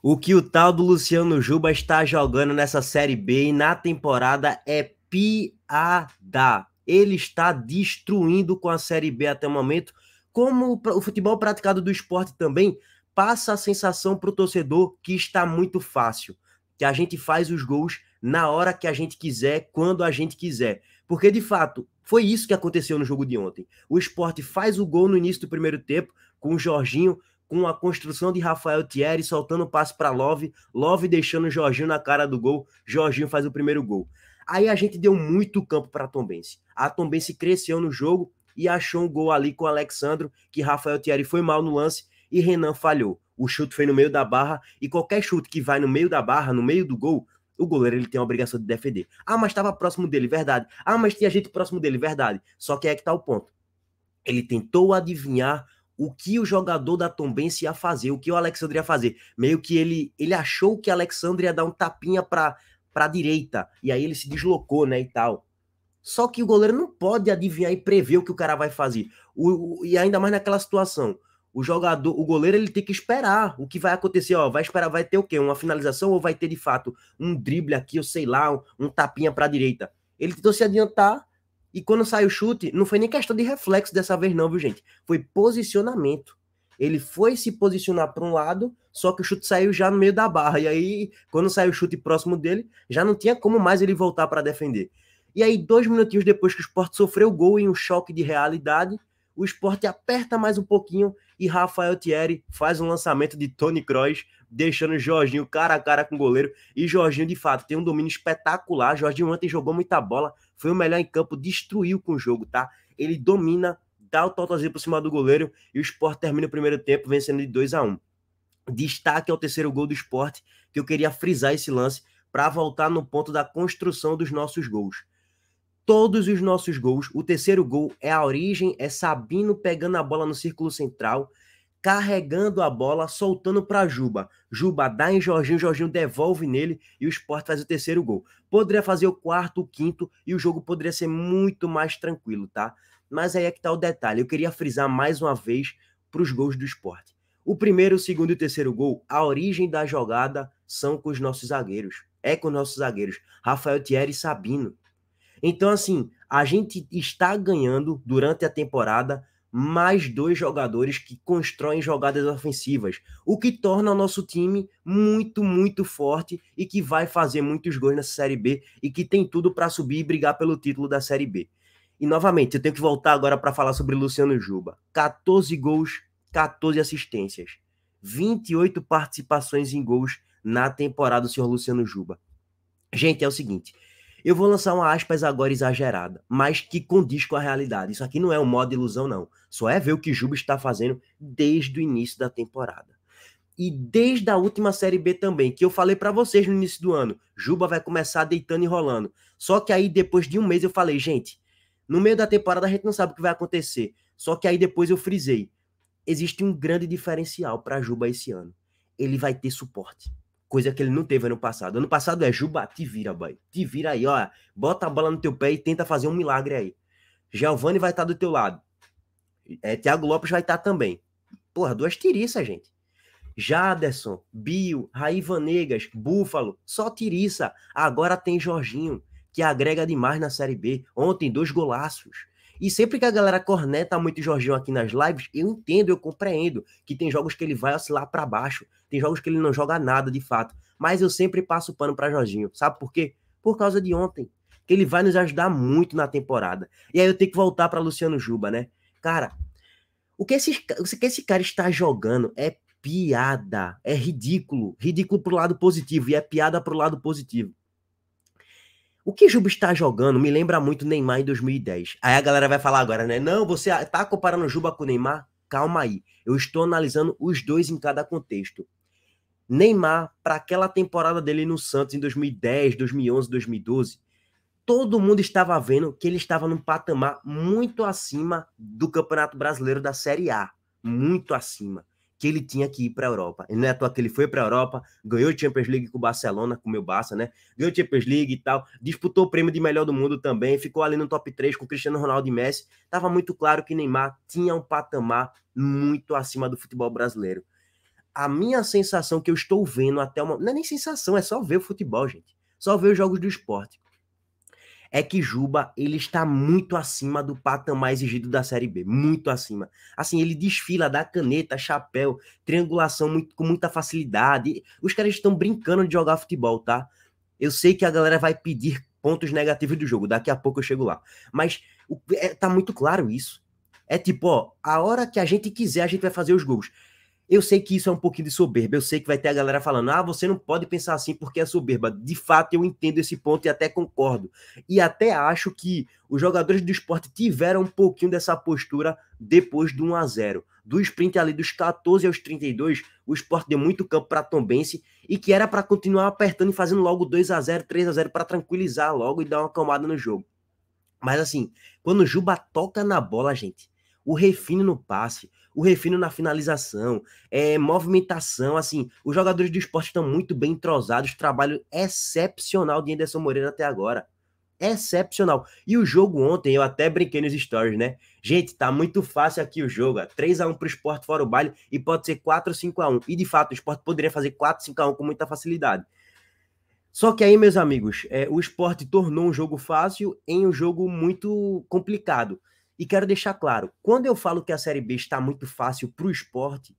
O que o tal do Luciano Juba está jogando nessa Série B e na temporada é piada. Ele está destruindo com a Série B até o momento, como o futebol praticado do esporte também passa a sensação para o torcedor que está muito fácil, que a gente faz os gols na hora que a gente quiser, quando a gente quiser. Porque, de fato, foi isso que aconteceu no jogo de ontem. O esporte faz o gol no início do primeiro tempo, com o Jorginho com a construção de Rafael Thierry soltando o passe para Love, Love deixando o Jorginho na cara do gol, Jorginho faz o primeiro gol. Aí a gente deu muito campo para a Tombense. A Tombense cresceu no jogo e achou um gol ali com o Alexandro, que Rafael Thierry foi mal no lance e Renan falhou. O chute foi no meio da barra e qualquer chute que vai no meio da barra, no meio do gol, o goleiro ele tem a obrigação de defender. Ah, mas estava próximo dele, verdade. Ah, mas tinha gente próximo dele, verdade. Só que é que tá o ponto. Ele tentou adivinhar o que o jogador da Tombense ia fazer, o que o Alexandre ia fazer. Meio que ele ele achou que o Alexandre ia dar um tapinha para para direita e aí ele se deslocou, né, e tal. Só que o goleiro não pode adivinhar e prever o que o cara vai fazer. O, o, e ainda mais naquela situação, o jogador, o goleiro ele tem que esperar o que vai acontecer, ó, vai esperar, vai ter o quê? Uma finalização ou vai ter de fato um drible aqui, eu sei lá, um, um tapinha para direita. Ele tentou se adiantar e quando sai o chute, não foi nem questão de reflexo dessa vez, não, viu, gente? Foi posicionamento. Ele foi se posicionar para um lado, só que o chute saiu já no meio da barra. E aí, quando saiu o chute próximo dele, já não tinha como mais ele voltar para defender. E aí, dois minutinhos depois que o Sport sofreu o gol em um choque de realidade, o Sport aperta mais um pouquinho e Rafael Thierry faz um lançamento de Tony Kroos, deixando Jorginho cara a cara com o goleiro. E Jorginho, de fato, tem um domínio espetacular. Jorginho ontem jogou muita bola, foi o melhor em campo, destruiu com o jogo, tá? Ele domina, dá o totozinho por cima do goleiro e o Sport termina o primeiro tempo vencendo de 2 a 1 um. Destaque ao terceiro gol do Sport, que eu queria frisar esse lance para voltar no ponto da construção dos nossos gols. Todos os nossos gols, o terceiro gol é a origem, é Sabino pegando a bola no círculo central carregando a bola, soltando para Juba. Juba dá em Jorginho, Jorginho devolve nele e o Sport faz o terceiro gol. Poderia fazer o quarto, o quinto e o jogo poderia ser muito mais tranquilo, tá? Mas aí é que tá o detalhe. Eu queria frisar mais uma vez para os gols do Sport. O primeiro, o segundo e o terceiro gol, a origem da jogada são com os nossos zagueiros. É com os nossos zagueiros, Rafael Thierry e Sabino. Então, assim, a gente está ganhando durante a temporada mais dois jogadores que constroem jogadas ofensivas, o que torna o nosso time muito, muito forte e que vai fazer muitos gols na Série B e que tem tudo para subir e brigar pelo título da Série B. E novamente, eu tenho que voltar agora para falar sobre Luciano Juba. 14 gols, 14 assistências, 28 participações em gols na temporada do senhor Luciano Juba. Gente, é o seguinte, eu vou lançar uma aspas agora exagerada, mas que condiz com a realidade. Isso aqui não é um modo de ilusão, não. Só é ver o que Juba está fazendo desde o início da temporada. E desde a última Série B também, que eu falei para vocês no início do ano, Juba vai começar deitando e rolando. Só que aí, depois de um mês, eu falei, gente, no meio da temporada a gente não sabe o que vai acontecer. Só que aí depois eu frisei. Existe um grande diferencial para Juba esse ano. Ele vai ter suporte coisa que ele não teve ano passado. Ano passado é Juba, te vira, boy. Te vira aí, ó. Bota a bola no teu pé e tenta fazer um milagre aí. Giovani vai estar tá do teu lado. É, Thiago Lopes vai estar tá também. Porra, duas tiriças, gente. Jaderson, Bio, Raí Negas Búfalo, só tiriça. Agora tem Jorginho, que agrega demais na Série B. Ontem, dois golaços. E sempre que a galera corneta muito o Jorginho aqui nas lives, eu entendo, eu compreendo que tem jogos que ele vai oscilar para baixo, tem jogos que ele não joga nada de fato, mas eu sempre passo o pano para Jorginho. Sabe por quê? Por causa de ontem, que ele vai nos ajudar muito na temporada. E aí eu tenho que voltar para Luciano Juba, né? Cara, o que esse, o que esse cara está jogando é piada, é ridículo, ridículo pro lado positivo e é piada pro lado positivo. O que Juba está jogando me lembra muito Neymar em 2010. Aí a galera vai falar agora, né? Não, você está comparando Juba com Neymar? Calma aí. Eu estou analisando os dois em cada contexto. Neymar, para aquela temporada dele no Santos em 2010, 2011, 2012, todo mundo estava vendo que ele estava num patamar muito acima do Campeonato Brasileiro da Série A. Muito acima que ele tinha que ir para a Europa. E não é à toa que ele foi para a Europa, ganhou Champions League com o Barcelona, com o meu Barça, né? Ganhou Champions League e tal, disputou o prêmio de melhor do mundo também, ficou ali no top 3 com Cristiano Ronaldo e Messi. Tava muito claro que Neymar tinha um patamar muito acima do futebol brasileiro. A minha sensação que eu estou vendo até uma, não é nem sensação, é só ver o futebol, gente. Só ver os jogos do esporte é que Juba ele está muito acima do patamar exigido da Série B, muito acima. Assim, ele desfila, dá caneta, chapéu, triangulação muito, com muita facilidade. Os caras estão brincando de jogar futebol, tá? Eu sei que a galera vai pedir pontos negativos do jogo, daqui a pouco eu chego lá. Mas o, é, tá muito claro isso. É tipo, ó, a hora que a gente quiser, a gente vai fazer os gols. Eu sei que isso é um pouquinho de soberba. Eu sei que vai ter a galera falando: ah, você não pode pensar assim porque é soberba. De fato, eu entendo esse ponto e até concordo. E até acho que os jogadores do esporte tiveram um pouquinho dessa postura depois do 1 a 0 Do sprint ali dos 14 aos 32, o esporte deu muito campo para Tombense e que era para continuar apertando e fazendo logo 2 a 0 3 a 0 para tranquilizar logo e dar uma calmada no jogo. Mas assim, quando o Juba toca na bola, gente, o refino no passe, o refino na finalização, é, movimentação, assim, os jogadores do esporte estão muito bem entrosados, trabalho excepcional de Anderson Moreira até agora. Excepcional. E o jogo ontem, eu até brinquei nos stories, né? Gente, tá muito fácil aqui o jogo. 3x1 pro esporte fora o baile e pode ser 4 5x1. E de fato, o esporte poderia fazer 4 5x1 com muita facilidade. Só que aí, meus amigos, é, o esporte tornou um jogo fácil em um jogo muito complicado. E quero deixar claro, quando eu falo que a Série B está muito fácil para o esporte,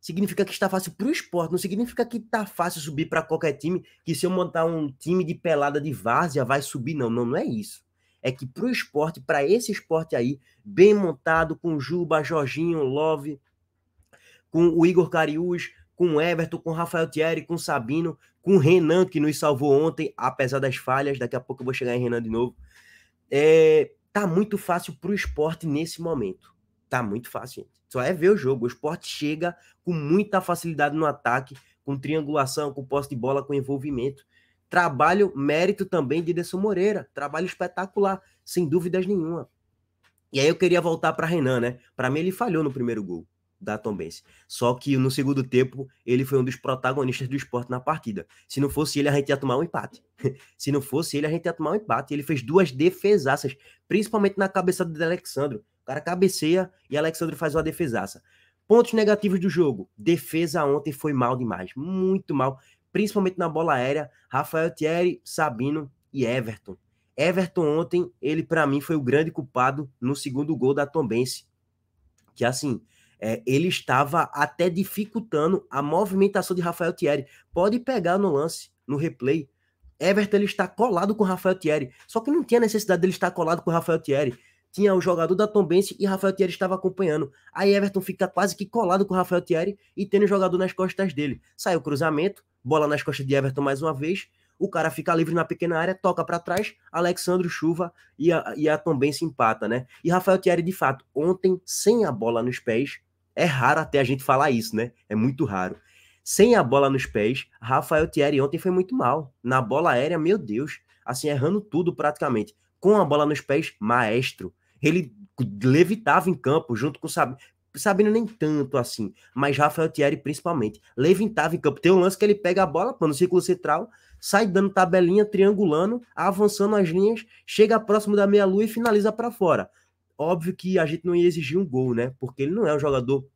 significa que está fácil para o esporte, não significa que está fácil subir para qualquer time, que se eu montar um time de pelada de várzea vai subir, não, não, não é isso. É que para o esporte, para esse esporte aí, bem montado, com Juba, Jorginho, Love, com o Igor Cariús, com Everton, com Rafael Thierry, com Sabino, com Renan, que nos salvou ontem, apesar das falhas, daqui a pouco eu vou chegar em Renan de novo. É, tá muito fácil para o esporte nesse momento. Tá muito fácil, gente. Só é ver o jogo. O esporte chega com muita facilidade no ataque, com triangulação, com posse de bola, com envolvimento. Trabalho, mérito também de Deson Moreira. Trabalho espetacular, sem dúvidas nenhuma. E aí eu queria voltar para Renan, né? Para mim ele falhou no primeiro gol da Tombense. Só que no segundo tempo, ele foi um dos protagonistas do esporte na partida. Se não fosse ele, a gente ia tomar um empate. Se não fosse ele, a gente ia tomar um empate. Ele fez duas defesaças, principalmente na cabeça do Alexandre. O cara cabeceia e Alexandre faz uma defesaça. Pontos negativos do jogo. Defesa ontem foi mal demais, muito mal, principalmente na bola aérea. Rafael Thierry, Sabino e Everton. Everton ontem, ele para mim foi o grande culpado no segundo gol da Tombense. Que assim, é, ele estava até dificultando a movimentação de Rafael Thierry. Pode pegar no lance, no replay. Everton ele está colado com Rafael Thierry. Só que não tinha necessidade dele estar colado com Rafael Thierry. Tinha o jogador da Tombense e Rafael Thierry estava acompanhando. Aí Everton fica quase que colado com Rafael Thierry e tendo o jogador nas costas dele. Sai o cruzamento, bola nas costas de Everton mais uma vez. O cara fica livre na pequena área, toca para trás, Alexandre Chuva e a, e a Tombense empata, né? E Rafael Thierry, de fato, ontem, sem a bola nos pés, é raro até a gente falar isso, né? É muito raro. Sem a bola nos pés, Rafael Thierry ontem foi muito mal. Na bola aérea, meu Deus, assim, errando tudo praticamente. Com a bola nos pés, maestro. Ele levitava em campo junto com o Sabino. Sabino nem tanto assim, mas Rafael Thierry principalmente. Levitava em campo. Tem um lance que ele pega a bola pô, no círculo central, sai dando tabelinha, triangulando, avançando as linhas, chega próximo da meia-lua e finaliza para fora. Óbvio que a gente não ia exigir um gol, né? Porque ele não é um jogador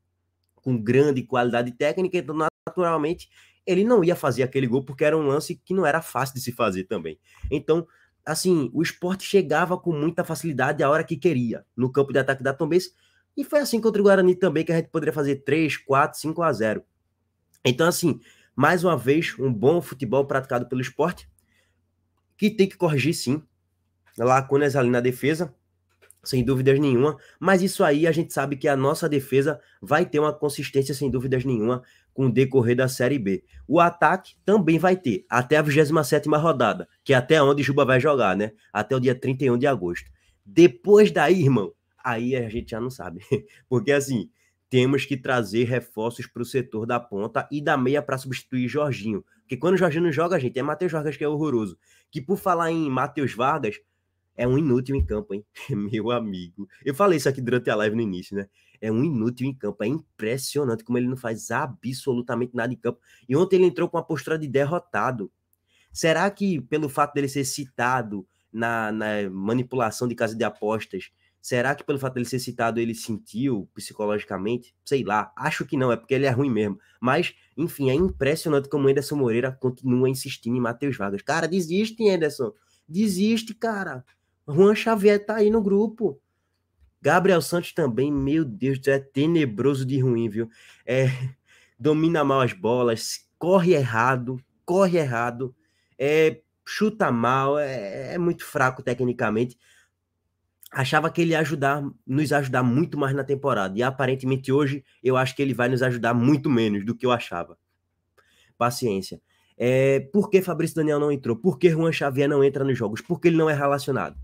com grande qualidade técnica, então naturalmente ele não ia fazer aquele gol porque era um lance que não era fácil de se fazer também. Então, assim, o esporte chegava com muita facilidade a hora que queria no campo de ataque da Tombense e foi assim contra o Guarani também que a gente poderia fazer 3, 4, 5 a 0. Então, assim, mais uma vez, um bom futebol praticado pelo esporte que tem que corrigir sim lacunas ali na defesa, sem dúvidas nenhuma, mas isso aí a gente sabe que a nossa defesa vai ter uma consistência sem dúvidas nenhuma com o decorrer da Série B. O ataque também vai ter, até a 27 rodada, que é até onde Juba vai jogar, né? Até o dia 31 de agosto. Depois daí, irmão, aí a gente já não sabe. Porque assim, temos que trazer reforços para o setor da ponta e da meia para substituir Jorginho. Porque quando o Jorginho não joga, gente, é Matheus Vargas que é horroroso. Que por falar em Matheus Vargas, é um inútil em campo, hein? Meu amigo. Eu falei isso aqui durante a live no início, né? É um inútil em campo. É impressionante como ele não faz absolutamente nada em campo. E ontem ele entrou com uma postura de derrotado. Será que, pelo fato dele ser citado na, na manipulação de casa de apostas, será que, pelo fato dele ser citado, ele sentiu psicologicamente? Sei lá. Acho que não, é porque ele é ruim mesmo. Mas, enfim, é impressionante como o Anderson Moreira continua insistindo em Matheus Vargas. Cara, desiste, Anderson. Desiste, cara Juan Xavier tá aí no grupo. Gabriel Santos também, meu Deus, é tenebroso de ruim, viu? É, domina mal as bolas, corre errado, corre errado, é, chuta mal, é, é muito fraco tecnicamente. Achava que ele ia ajudar, nos ajudar muito mais na temporada. E aparentemente hoje eu acho que ele vai nos ajudar muito menos do que eu achava. Paciência. É, por que Fabrício Daniel não entrou? Por que Juan Xavier não entra nos jogos? Por que ele não é relacionado?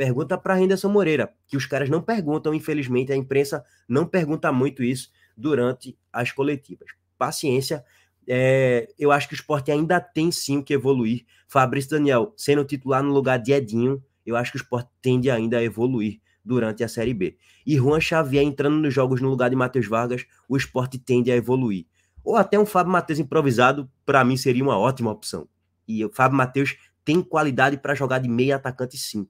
Pergunta para Henderson Moreira, que os caras não perguntam, infelizmente, a imprensa não pergunta muito isso durante as coletivas. Paciência, é, eu acho que o esporte ainda tem sim que evoluir. Fabrício Daniel sendo titular no lugar de Edinho, eu acho que o esporte tende ainda a evoluir durante a Série B. E Juan Xavier entrando nos jogos no lugar de Matheus Vargas, o esporte tende a evoluir. Ou até um Fábio Matheus improvisado, para mim seria uma ótima opção. E o Fábio Matheus tem qualidade para jogar de meia atacante sim.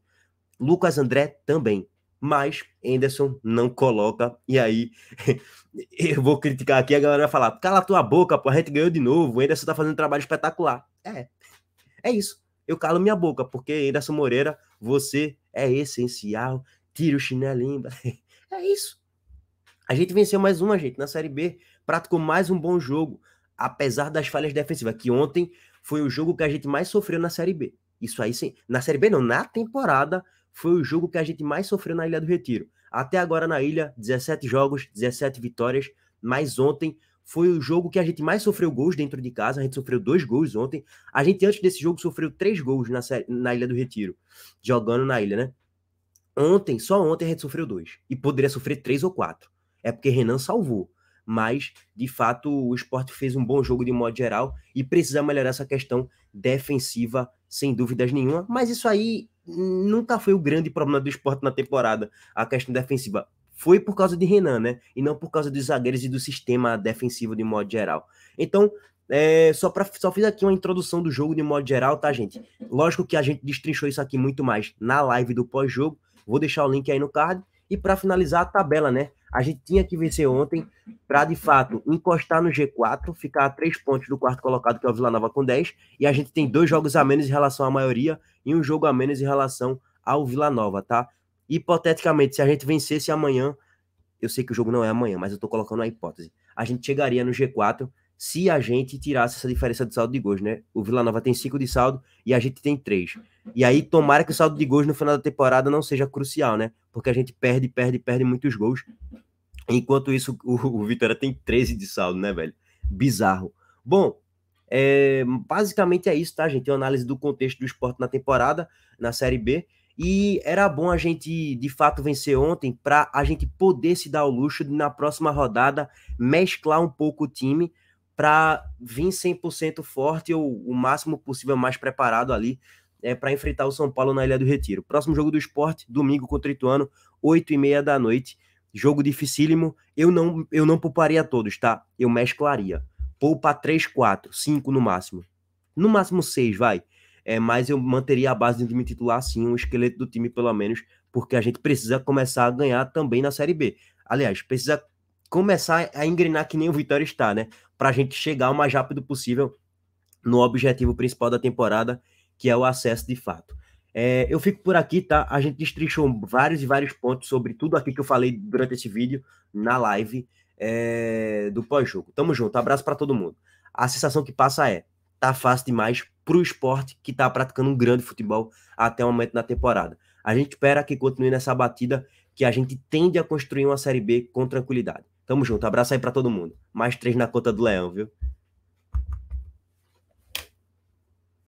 Lucas André também. Mas Anderson não coloca. E aí eu vou criticar aqui, a galera vai falar: cala tua boca, pô, a gente ganhou de novo. O Anderson tá fazendo um trabalho espetacular. É, é isso. Eu calo minha boca, porque Anderson Moreira, você é essencial. Tira o chinelinho. É isso. A gente venceu mais uma, gente, na Série B. Praticou mais um bom jogo, apesar das falhas defensivas, que ontem foi o jogo que a gente mais sofreu na Série B. Isso aí sim. Na Série B não, na temporada foi o jogo que a gente mais sofreu na Ilha do Retiro. Até agora na Ilha, 17 jogos, 17 vitórias, mas ontem foi o jogo que a gente mais sofreu gols dentro de casa. A gente sofreu dois gols ontem. A gente, antes desse jogo, sofreu três gols na, na Ilha do Retiro, jogando na ilha, né? Ontem, só ontem, a gente sofreu dois. E poderia sofrer três ou quatro. É porque Renan salvou. Mas, de fato, o esporte fez um bom jogo de modo geral e precisa melhorar essa questão defensiva, sem dúvidas nenhuma. Mas isso aí nunca foi o grande problema do esporte na temporada, a questão defensiva. Foi por causa de Renan, né? E não por causa dos zagueiros e do sistema defensivo de modo geral. Então, é, só, pra, só fiz aqui uma introdução do jogo de modo geral, tá, gente? Lógico que a gente destrinchou isso aqui muito mais na live do pós-jogo. Vou deixar o link aí no card. E para finalizar a tabela, né? A gente tinha que vencer ontem para, de fato, encostar no G4, ficar a três pontos do quarto colocado, que é o Vila Nova com 10. E a gente tem dois jogos a menos em relação à maioria e um jogo a menos em relação ao Vila Nova, tá? Hipoteticamente, se a gente vencesse amanhã, eu sei que o jogo não é amanhã, mas eu tô colocando a hipótese. A gente chegaria no G4 se a gente tirasse essa diferença de saldo de gols, né? O Vila Nova tem 5 de saldo e a gente tem 3. E aí, tomara que o saldo de gols no final da temporada não seja crucial, né? Porque a gente perde, perde, perde muitos gols. Enquanto isso, o, o Vitória tem 13 de saldo, né, velho? Bizarro. Bom, é, basicamente é isso, tá, gente? É uma análise do contexto do esporte na temporada, na Série B. E era bom a gente de fato vencer ontem para a gente poder se dar o luxo de na próxima rodada mesclar um pouco o time para vir 100% forte ou o máximo possível mais preparado ali é, para enfrentar o São Paulo na Ilha do Retiro. Próximo jogo do esporte, domingo contra o Ituano, 8h30 da noite. Jogo dificílimo. Eu não, eu não pouparia todos, tá? Eu mesclaria. Poupa 3, 4, 5 no máximo. No máximo 6, vai. É, mas eu manteria a base do time titular, sim, o um esqueleto do time, pelo menos, porque a gente precisa começar a ganhar também na Série B. Aliás, precisa começar a engrenar que nem o Vitória está, né? para a gente chegar o mais rápido possível no objetivo principal da temporada, que é o acesso de fato. É, eu fico por aqui, tá? A gente destrinchou vários e vários pontos sobre tudo aqui que eu falei durante esse vídeo na live é, do pós-jogo. Tamo junto, abraço para todo mundo. A sensação que passa é, tá fácil demais pro esporte que tá praticando um grande futebol até o momento da temporada. A gente espera que continue nessa batida, que a gente tende a construir uma Série B com tranquilidade. Tamo junto, abraço aí para todo mundo. Mais três na conta do Leão, viu?